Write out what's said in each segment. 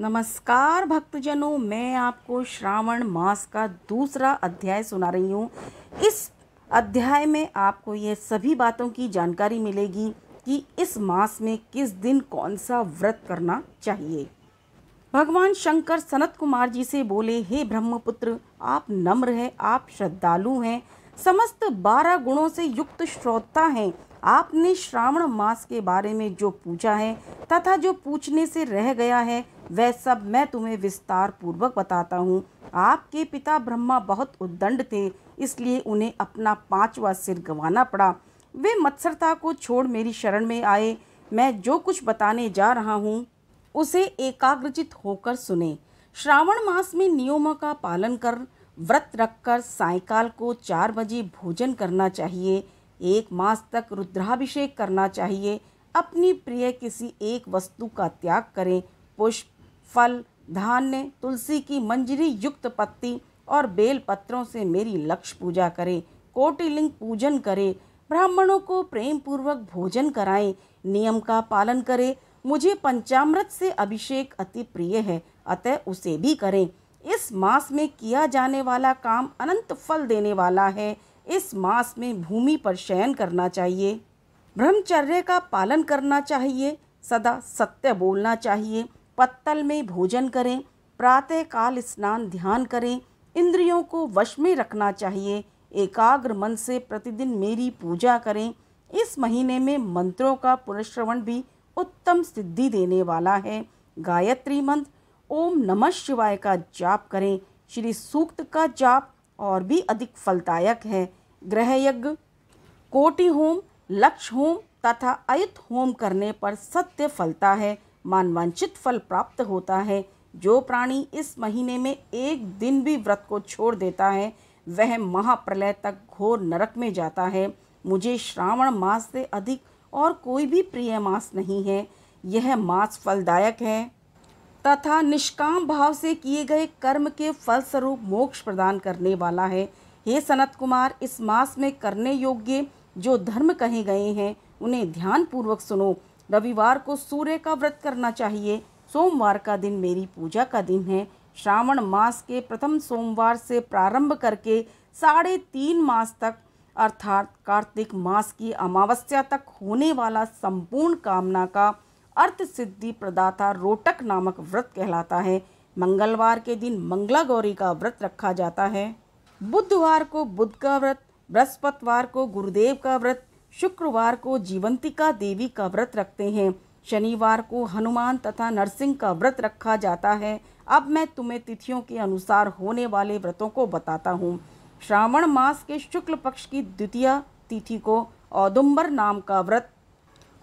नमस्कार भक्तजनों मैं आपको श्रावण मास का दूसरा अध्याय सुना रही हूँ इस अध्याय में आपको ये सभी बातों की जानकारी मिलेगी कि इस मास में किस दिन कौन सा व्रत करना चाहिए भगवान शंकर सनत कुमार जी से बोले हे ब्रह्मपुत्र आप नम्र हैं आप श्रद्धालु हैं समस्त बारह गुणों से युक्त श्रोता हैं आपने श्रावण मास के बारे में जो पूछा है तथा जो पूछने से रह गया है वह सब मैं तुम्हें विस्तार पूर्वक बताता हूँ आपके पिता ब्रह्मा बहुत उद्दंड थे इसलिए उन्हें अपना पांचवा सिर गंवाना पड़ा वे मत्सरता को छोड़ मेरी शरण में आए मैं जो कुछ बताने जा रहा हूँ उसे एकाग्रचित होकर सुने श्रावण मास में नियमों का पालन कर व्रत रखकर सायकाल को चार बजे भोजन करना चाहिए एक मास तक रुद्राभिषेक करना चाहिए अपनी प्रिय किसी एक वस्तु का त्याग करें पुष्प फल धान्य तुलसी की मंजरी युक्त पत्ती और बेल पत्रों से मेरी लक्ष्य पूजा करें कोटिलिंग पूजन करें ब्राह्मणों को प्रेम पूर्वक भोजन कराएं नियम का पालन करें मुझे पंचामृत से अभिषेक अति प्रिय है अतः उसे भी करें इस मास में किया जाने वाला काम अनंत फल देने वाला है इस मास में भूमि पर शयन करना चाहिए ब्रह्मचर्य का पालन करना चाहिए सदा सत्य बोलना चाहिए पत्तल में भोजन करें प्रातः काल स्नान ध्यान करें इंद्रियों को वश में रखना चाहिए एकाग्र मन से प्रतिदिन मेरी पूजा करें इस महीने में मंत्रों का पुनश्रवण भी उत्तम सिद्धि देने वाला है गायत्री मंत्र ओम नमः शिवाय का जाप करें श्री सूक्त का जाप और भी अधिक फलदायक है ग्रह यज्ञ कोटि होम लक्ष्य होम तथा अयत होम करने पर सत्य फलता है मानवांचित फल प्राप्त होता है जो प्राणी इस महीने में एक दिन भी व्रत को छोड़ देता है वह महाप्रलय तक घोर नरक में जाता है मुझे श्रावण मास से अधिक और कोई भी प्रिय मास नहीं है यह मास फलदायक है तथा निष्काम भाव से किए गए कर्म के फलस्वरूप मोक्ष प्रदान करने वाला है हे सनत कुमार इस मास में करने योग्य जो धर्म कहे गए हैं उन्हें ध्यानपूर्वक सुनो रविवार को सूर्य का व्रत करना चाहिए सोमवार का दिन मेरी पूजा का दिन है श्रावण मास के प्रथम सोमवार से प्रारंभ करके साढ़े तीन मास तक अर्थात कार्तिक मास की अमावस्या तक होने वाला संपूर्ण कामना का अर्थ सिद्धि प्रदाता रोटक नामक व्रत कहलाता है मंगलवार के दिन मंगला गौरी का व्रत रखा जाता है बुधवार को बुद्ध का व्रत बृहस्पतिवार को गुरुदेव का व्रत शुक्रवार को जीवंतिका देवी का व्रत रखते हैं शनिवार को हनुमान तथा नरसिंह का व्रत रखा जाता है अब मैं तुम्हें तिथियों के अनुसार होने वाले व्रतों को बताता हूँ श्रावण मास के शुक्ल पक्ष की द्वितीय तिथि को औदुम्बर नाम का व्रत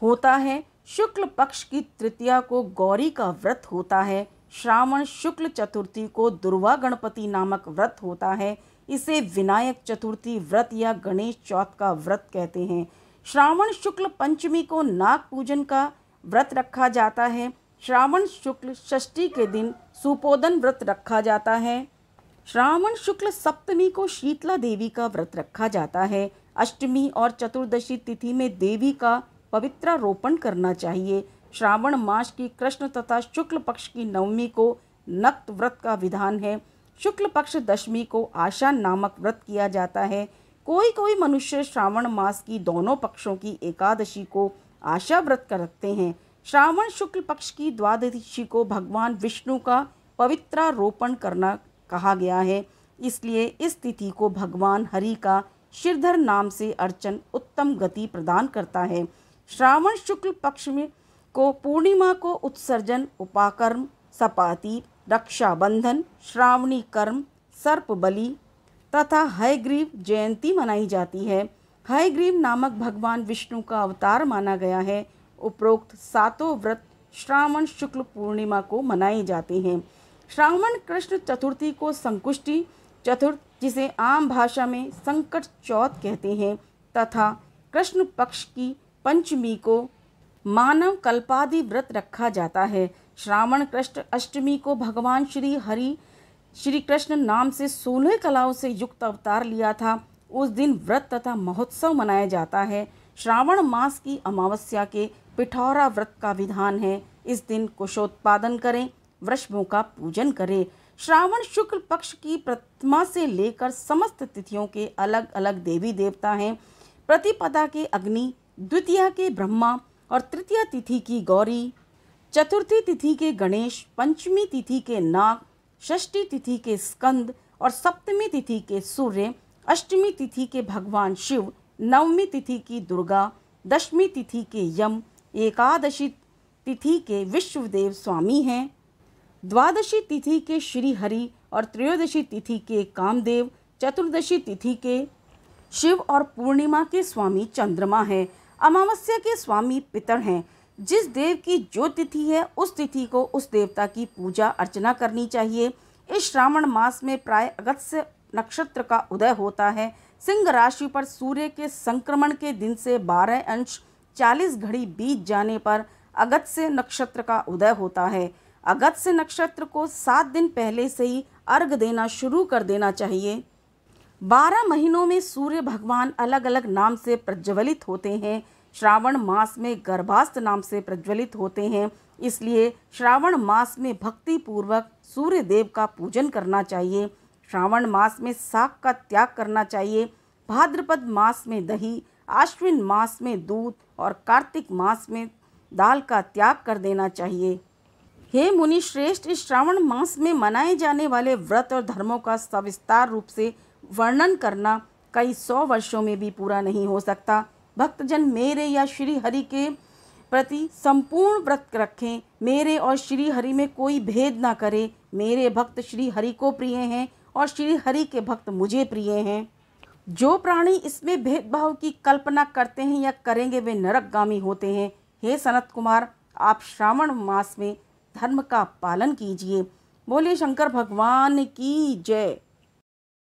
होता है शुक्ल पक्ष की तृतीया को गौरी का व्रत होता है श्रावण शुक्ल चतुर्थी को दुर्वा गणपति नामक व्रत होता है इसे विनायक चतुर्थी व्रत या गणेश चौथ का व्रत कहते हैं श्रावण शुक्ल पंचमी को नाग पूजन का व्रत रखा जाता है श्रावण शुक्ल षष्ठी के दिन सुपोदन व्रत रखा जाता है श्रावण शुक्ल सप्तमी को शीतला देवी का व्रत रखा जाता है अष्टमी और चतुर्दशी तिथि में देवी का पवित्रारोपण करना चाहिए श्रावण मास की कृष्ण तथा शुक्ल पक्ष की नवमी को नक्त व्रत का विधान है शुक्ल पक्ष दशमी को आशा नामक व्रत किया जाता है कोई कोई मनुष्य श्रावण मास की दोनों पक्षों की एकादशी को आशा व्रत कर रखते हैं श्रावण शुक्ल पक्ष की द्वादशी को भगवान विष्णु का पवित्रारोपण करना कहा गया है इसलिए इस तिथि को भगवान हरि का शिरधर नाम से अर्चन उत्तम गति प्रदान करता है श्रावण शुक्ल पक्ष में को पूर्णिमा को उत्सर्जन उपाकर्म सपाती रक्षाबंधन श्रावणी कर्म सर्प बलि तथा हयग्रीव जयंती मनाई जाती है हयग्रीव नामक भगवान विष्णु का अवतार माना गया है उपरोक्त सातों व्रत श्रावण शुक्ल पूर्णिमा को मनाए जाते हैं श्रावण कृष्ण चतुर्थी को संकुष्टि चतुर्थ जिसे आम भाषा में संकट चौथ कहते हैं तथा कृष्ण पक्ष की पंचमी को मानव कल्पादि व्रत रखा जाता है श्रावण कृष्ण अष्टमी को भगवान श्री हरि श्री कृष्ण नाम से सोलह कलाओं से युक्त अवतार लिया था उस दिन व्रत तथा महोत्सव मनाया जाता है श्रावण मास की अमावस्या के पिठौरा व्रत का विधान है इस दिन कुशोत्पादन करें वृषभों का पूजन करें श्रावण शुक्ल पक्ष की प्रतिमा से लेकर समस्त तिथियों के अलग अलग देवी देवता हैं प्रतिपदा के अग्नि द्वितीय के ब्रह्मा और तृतीय तिथि की गौरी चतुर्थी तिथि के गणेश पंचमी तिथि के नाग षष्ठी तिथि के स्कंद और सप्तमी तिथि के सूर्य अष्टमी तिथि के भगवान शिव नवमी तिथि की दुर्गा दशमी तिथि के यम एकादशी तिथि के विश्वदेव स्वामी हैं द्वादशी तिथि के श्री हरि और त्रयोदशी तिथि के कामदेव चतुर्दशी तिथि के शिव और पूर्णिमा के स्वामी चंद्रमा हैं अमावस्या के स्वामी पितर हैं जिस देव की जो तिथि है उस तिथि को उस देवता की पूजा अर्चना करनी चाहिए इस श्रावण मास में प्राय अगस्त नक्षत्र का उदय होता है सिंह राशि पर सूर्य के संक्रमण के दिन से 12 अंश 40 घड़ी बीत जाने पर अगत्य नक्षत्र का उदय होता है अगत्य नक्षत्र को सात दिन पहले से ही अर्घ देना शुरू कर देना चाहिए बारह महीनों में सूर्य भगवान अलग अलग नाम से प्रज्वलित होते हैं श्रावण मास में गर्भास्त नाम से प्रज्वलित होते हैं इसलिए श्रावण मास में भक्ति पूर्वक सूर्य देव का पूजन करना चाहिए श्रावण मास में साग का त्याग करना चाहिए भाद्रपद मास में दही आश्विन मास में दूध और कार्तिक मास में दाल का त्याग कर देना चाहिए हे मुनि श्रेष्ठ इस श्रावण मास में मनाए जाने वाले व्रत और धर्मों का सविस्तार रूप से वर्णन करना कई सौ वर्षों में भी पूरा नहीं हो सकता भक्तजन मेरे या श्री हरि के प्रति संपूर्ण व्रत रखें मेरे और श्री हरि में कोई भेद ना करें मेरे भक्त श्री हरि को प्रिय हैं और श्री हरि के भक्त मुझे प्रिय हैं जो प्राणी इसमें भेदभाव की कल्पना करते हैं या करेंगे वे नरकगामी होते हैं हे सनत कुमार आप श्रावण मास में धर्म का पालन कीजिए बोले शंकर भगवान की जय